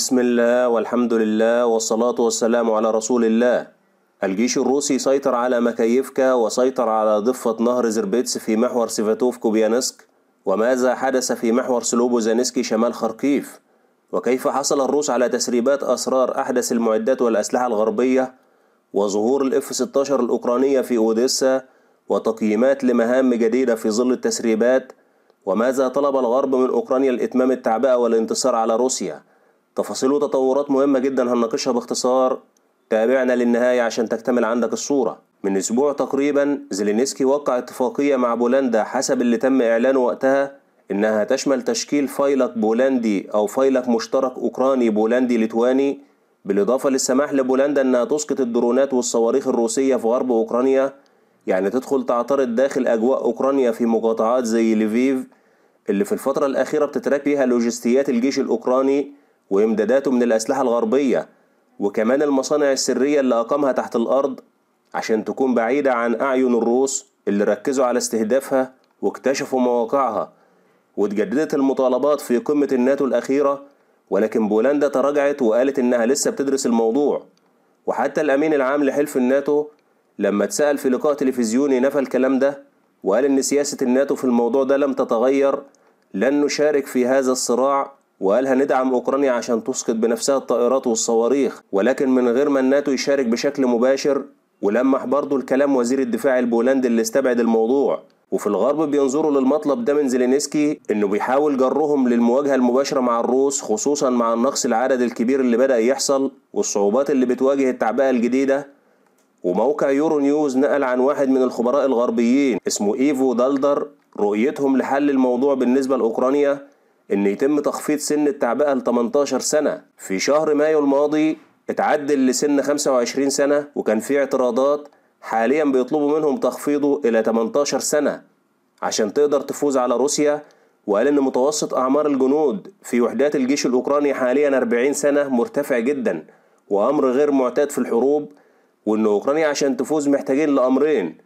بسم الله والحمد لله والصلاة والسلام على رسول الله الجيش الروسي سيطر على مكيفكا وسيطر على ضفة نهر زربيتس في محور سيفاتوف كوبيانسك وماذا حدث في محور سلوبوزانسكي شمال خركيف وكيف حصل الروس على تسريبات أسرار أحدث المعدات والأسلحة الغربية وظهور الاف 16 الأوكرانية في أوديسا وتقييمات لمهام جديدة في ظل التسريبات وماذا طلب الغرب من أوكرانيا لإتمام التعبئة والانتصار على روسيا تفاصيل وتطورات مهمة جدا هنناقشها باختصار تابعنا للنهاية عشان تكتمل عندك الصورة من أسبوع تقريبا زيلينسكي وقع اتفاقية مع بولندا حسب اللي تم إعلانه وقتها إنها تشمل تشكيل فيلق بولندي أو فيلق مشترك أوكراني بولندي ليتواني بالإضافة للسماح لبولندا إنها تسقط الدرونات والصواريخ الروسية في غرب أوكرانيا يعني تدخل تعترض داخل أجواء أوكرانيا في مقاطعات زي ليفيف اللي في الفترة الأخيرة بتترك فيها لوجستيات الجيش الأوكراني وإمداداته من الأسلحة الغربية وكمان المصانع السرية اللي أقامها تحت الأرض عشان تكون بعيدة عن أعين الروس اللي ركزوا على استهدافها واكتشفوا مواقعها وتجددت المطالبات في قمة الناتو الأخيرة ولكن بولندا تراجعت وقالت إنها لسه بتدرس الموضوع وحتى الأمين العام لحلف الناتو لما اتسأل في لقاء تلفزيوني نفى الكلام ده وقال إن سياسة الناتو في الموضوع ده لم تتغير لن نشارك في هذا الصراع وقال هندعم أوكرانيا عشان تسقط بنفسها الطائرات والصواريخ ولكن من غير ما الناتو يشارك بشكل مباشر ولمح برضه الكلام وزير الدفاع البولندي اللي استبعد الموضوع وفي الغرب بينظروا للمطلب ده من زيلينسكي انه بيحاول جرهم للمواجهه المباشره مع الروس خصوصا مع النقص العدد الكبير اللي بدا يحصل والصعوبات اللي بتواجه التعبئه الجديده وموقع يورو نيوز نقل عن واحد من الخبراء الغربيين اسمه ايفو دالدر رؤيتهم لحل الموضوع بالنسبه لاوكرانيا ان يتم تخفيض سن التعبئه ل 18 سنه في شهر مايو الماضي اتعدل لسن 25 سنه وكان في اعتراضات حاليا بيطلبوا منهم تخفيضه الى 18 سنه عشان تقدر تفوز على روسيا وقال ان متوسط اعمار الجنود في وحدات الجيش الاوكراني حاليا 40 سنه مرتفع جدا وامر غير معتاد في الحروب وان اوكرانيا عشان تفوز محتاجين لامرين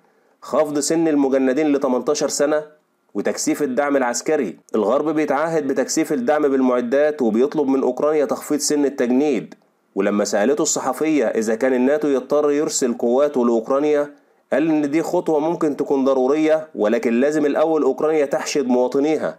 خفض سن المجندين ل 18 سنه وتكثيف الدعم العسكري الغرب بيتعهد بتكثيف الدعم بالمعدات وبيطلب من أوكرانيا تخفيض سن التجنيد ولما سألته الصحفية إذا كان الناتو يضطر يرسل قواته لأوكرانيا قال إن دي خطوة ممكن تكون ضرورية ولكن لازم الأول أوكرانيا تحشد مواطنيها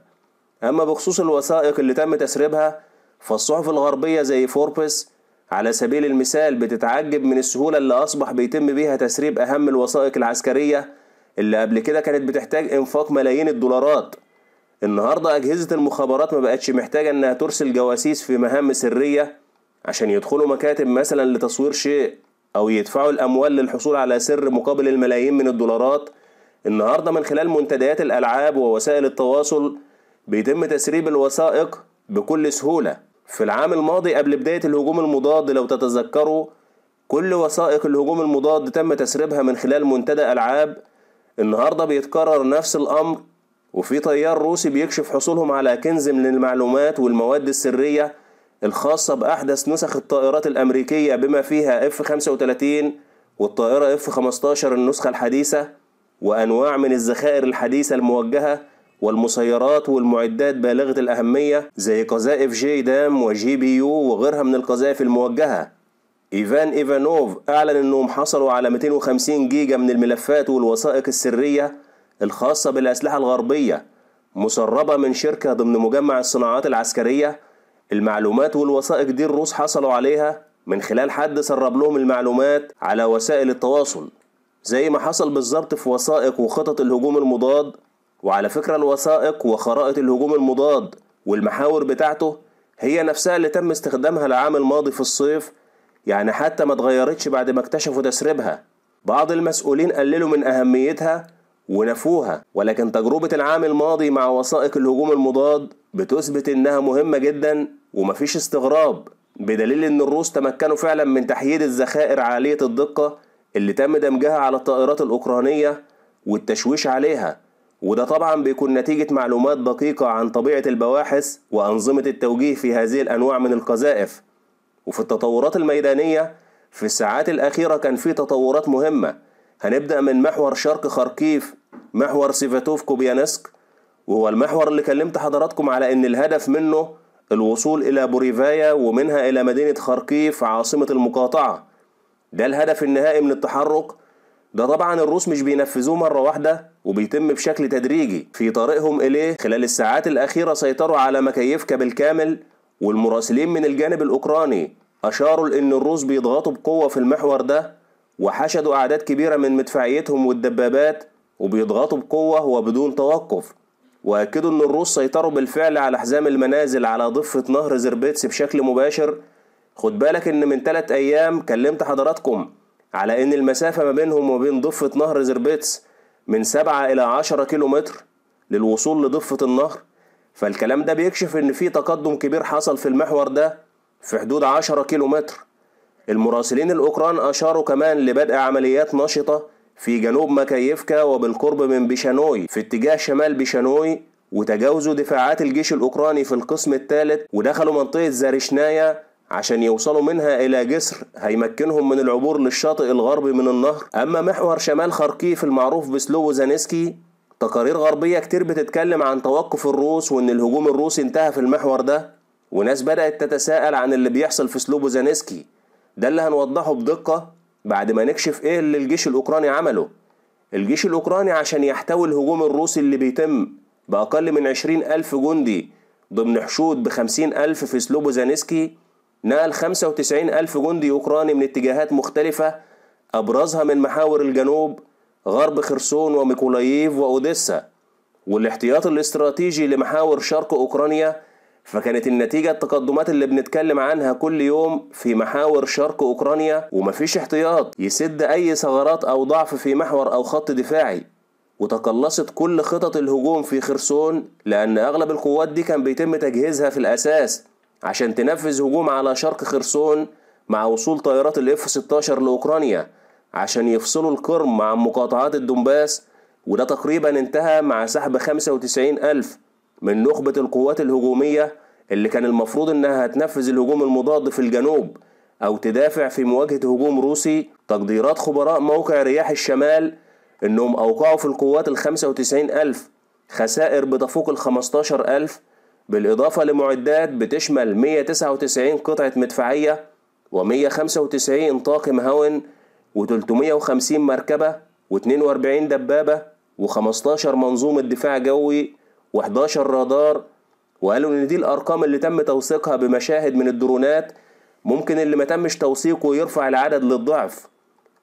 أما بخصوص الوثائق اللي تم تسريبها فالصحف الغربية زي فوربس على سبيل المثال بتتعجب من السهولة اللي أصبح بيتم بيها تسريب أهم الوثائق العسكرية اللي قبل كده كانت بتحتاج انفاق ملايين الدولارات النهارده أجهزة المخابرات ما بقتش محتاجة إنها ترسل جواسيس في مهام سرية عشان يدخلوا مكاتب مثلا لتصوير شيء أو يدفعوا الأموال للحصول على سر مقابل الملايين من الدولارات النهارده من خلال منتديات الألعاب ووسائل التواصل بيتم تسريب الوثائق بكل سهولة في العام الماضي قبل بداية الهجوم المضاد لو تتذكروا كل وثائق الهجوم المضاد تم تسريبها من خلال منتدى ألعاب النهاردة بيتكرر نفس الأمر وفي طيار روسي بيكشف حصولهم على كنز من المعلومات والمواد السرية الخاصة بأحدث نسخ الطائرات الأمريكية بما فيها F-35 والطائرة F-15 النسخة الحديثة وأنواع من الذخائر الحديثة الموجهة والمسيرات والمعدات بالغة الأهمية زي قذائف جي دام وجي بي يو وغيرها من القذائف الموجهة إيفان إيفانوف أعلن أنهم حصلوا على 250 جيجا من الملفات والوثائق السرية الخاصة بالأسلحة الغربية مسربة من شركة ضمن مجمع الصناعات العسكرية المعلومات والوثائق دي الروس حصلوا عليها من خلال حد سرب لهم المعلومات على وسائل التواصل زي ما حصل بالظبط في وثائق وخطط الهجوم المضاد وعلى فكرة الوثائق وخرائط الهجوم المضاد والمحاور بتاعته هي نفسها اللي تم استخدامها العام الماضي في الصيف يعني حتى ما اتغيرتش بعد ما اكتشفوا تسريبها بعض المسؤولين قللوا من أهميتها ونفوها ولكن تجربة العام الماضي مع وثائق الهجوم المضاد بتثبت إنها مهمة جدا ومفيش استغراب بدليل إن الروس تمكنوا فعلا من تحييد الذخائر عالية الدقة اللي تم دمجها على الطائرات الأوكرانية والتشويش عليها وده طبعا بيكون نتيجة معلومات دقيقة عن طبيعة البواحث وأنظمة التوجيه في هذه الأنواع من القذائف وفي التطورات الميدانية في الساعات الأخيرة كان في تطورات مهمة هنبدأ من محور شرق خاركيف محور سيفاتوف كوبيانسك وهو المحور اللي كلمت حضراتكم على إن الهدف منه الوصول إلى بوريفايا ومنها إلى مدينة خاركيف عاصمة المقاطعة ده الهدف النهائي من التحرك ده طبعا الروس مش بينفذوه مرة واحدة وبيتم بشكل تدريجي في طريقهم إليه خلال الساعات الأخيرة سيطروا على مكيفكا بالكامل والمراسلين من الجانب الأوكراني أشاروا لأن الروس بيضغطوا بقوة في المحور ده وحشدوا أعداد كبيرة من مدفعيتهم والدبابات وبيضغطوا بقوة وبدون توقف وأكدوا أن الروس سيطروا بالفعل على حزام المنازل على ضفة نهر زربيتس بشكل مباشر خد بالك أن من ثلاث أيام كلمت حضراتكم على أن المسافة ما بينهم وبين ضفة نهر زربيتس من 7 إلى 10 كيلومتر للوصول لضفة النهر فالكلام ده بيكشف ان في تقدم كبير حصل في المحور ده في حدود 10 كيلو متر المراسلين الأوكران أشاروا كمان لبدء عمليات نشطة في جنوب مكايفكا وبالقرب من بيشانوي في اتجاه شمال بيشانوي وتجاوزوا دفاعات الجيش الأوكراني في القسم الثالث ودخلوا منطقة زارشنايا عشان يوصلوا منها إلى جسر هيمكنهم من العبور للشاطئ الغربي من النهر أما محور شمال خاركيف المعروف بسلوو زانيسكي تقارير غربية كتير بتتكلم عن توقف الروس وإن الهجوم الروسي انتهى في المحور ده وناس بدأت تتساءل عن اللي بيحصل في زانيسكي ده اللي هنوضحه بدقة بعد ما نكشف إيه اللي الجيش الأوكراني عمله الجيش الأوكراني عشان يحتوي الهجوم الروسي اللي بيتم بأقل من عشرين ألف جندي ضمن حشود ب ألف في زانيسكي نقل 95 ألف جندي أوكراني من اتجاهات مختلفة أبرزها من محاور الجنوب غرب خرسون وميكولايف وأوديسا والاحتياط الاستراتيجي لمحاور شرق أوكرانيا فكانت النتيجة التقدمات اللي بنتكلم عنها كل يوم في محاور شرق أوكرانيا ومفيش احتياط يسد أي ثغرات أو ضعف في محور أو خط دفاعي وتقلصت كل خطط الهجوم في خرسون لأن أغلب القوات دي كان بيتم تجهيزها في الأساس عشان تنفذ هجوم على شرق خرسون مع وصول طائرات الاف 16 لأوكرانيا عشان يفصلوا القرم عن مقاطعات الدنباس وده تقريبا انتهى مع سحب 95 ألف من نخبة القوات الهجومية اللي كان المفروض إنها هتنفذ الهجوم المضاد في الجنوب أو تدافع في مواجهة هجوم روسي تقديرات خبراء موقع رياح الشمال إنهم أوقعوا في القوات ال 95 ألف خسائر بتفوق ال 15 ألف بالإضافة لمعدات بتشمل 199 قطعة مدفعية و 195 طاقم هاون و350 مركبة و42 دبابة و15 منظومة دفاع جوي و11 رادار وقالوا إن دي الأرقام اللي تم توثيقها بمشاهد من الدرونات ممكن اللي ما تمش توثيقه يرفع العدد للضعف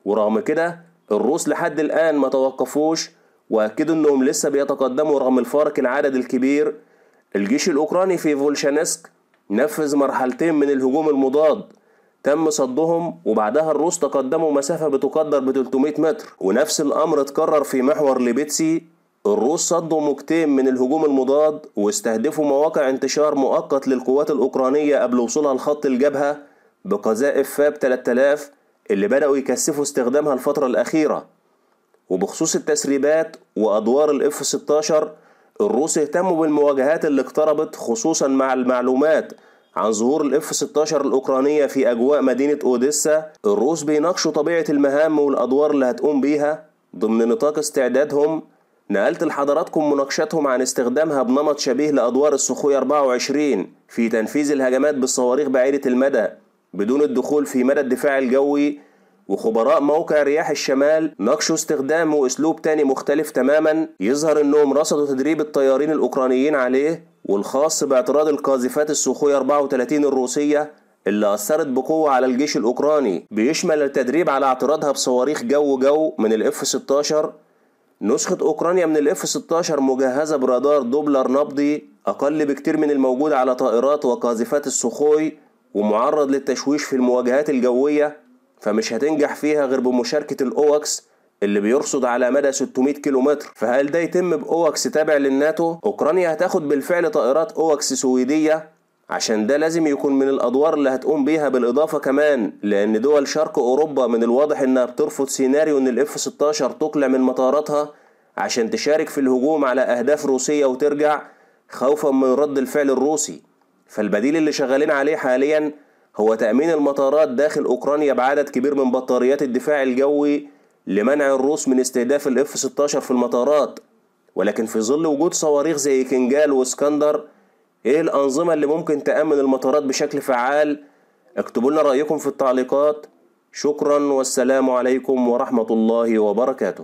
ورغم كده الروس لحد الآن ما توقفوش وأكدوا إنهم لسه بيتقدموا رغم الفارق العدد الكبير الجيش الأوكراني في فولشانسك نفذ مرحلتين من الهجوم المضاد تم صدهم وبعدها الروس تقدموا مسافة بتقدر ب 300 متر ونفس الأمر اتكرر في محور ليبيتسي الروس صدوا موجتين من الهجوم المضاد واستهدفوا مواقع انتشار مؤقت للقوات الأوكرانية قبل وصولها لخط الجبهة بقذائف فاب 3000 اللي بدأوا يكثفوا استخدامها الفترة الأخيرة وبخصوص التسريبات وأدوار الاف 16 الروس اهتموا بالمواجهات اللي اقتربت خصوصا مع المعلومات عن ظهور الاف 16 الاوكرانيه في اجواء مدينه اوديسا الروس بيناقشوا طبيعه المهام والادوار اللي هتقوم بيها ضمن نطاق استعدادهم نقلت لحضراتكم مناقشتهم عن استخدامها بنمط شبيه لادوار السخوي 24 في تنفيذ الهجمات بالصواريخ بعيده المدى بدون الدخول في مدى الدفاع الجوي وخبراء موقع رياح الشمال ناقشوا استخدام واسلوب تاني مختلف تماما يظهر انهم رصدوا تدريب الطيارين الاوكرانيين عليه والخاص باعتراض القاذفات السوخوي 34 الروسيه اللي أثرت بقوة على الجيش الأوكراني بيشمل التدريب على اعتراضها بصواريخ جو جو من الإف 16 نسخة أوكرانيا من الإف 16 مجهزة برادار دوبلر نبضي أقل بكتير من الموجود على طائرات وقاذفات السخوي ومعرض للتشويش في المواجهات الجوية فمش هتنجح فيها غير بمشاركة الأوكس اللي بيرصد على مدى 600 كيلومتر فهل ده يتم بأوكس تابع للناتو؟ أوكرانيا هتاخد بالفعل طائرات أوكس سويدية عشان ده لازم يكون من الأدوار اللي هتقوم بيها بالإضافة كمان لأن دول شرق أوروبا من الواضح إنها بترفض سيناريو إن الإف 16 تقلع من مطاراتها عشان تشارك في الهجوم على أهداف روسية وترجع خوفا من رد الفعل الروسي فالبديل اللي شغالين عليه حاليا هو تأمين المطارات داخل أوكرانيا بعدد كبير من بطاريات الدفاع الجوي لمنع الروس من استهداف الاف 16 في المطارات ولكن في ظل وجود صواريخ زي كنجال واسكندر ايه الأنظمة اللي ممكن تأمن المطارات بشكل فعال اكتبوا لنا رأيكم في التعليقات شكرا والسلام عليكم ورحمة الله وبركاته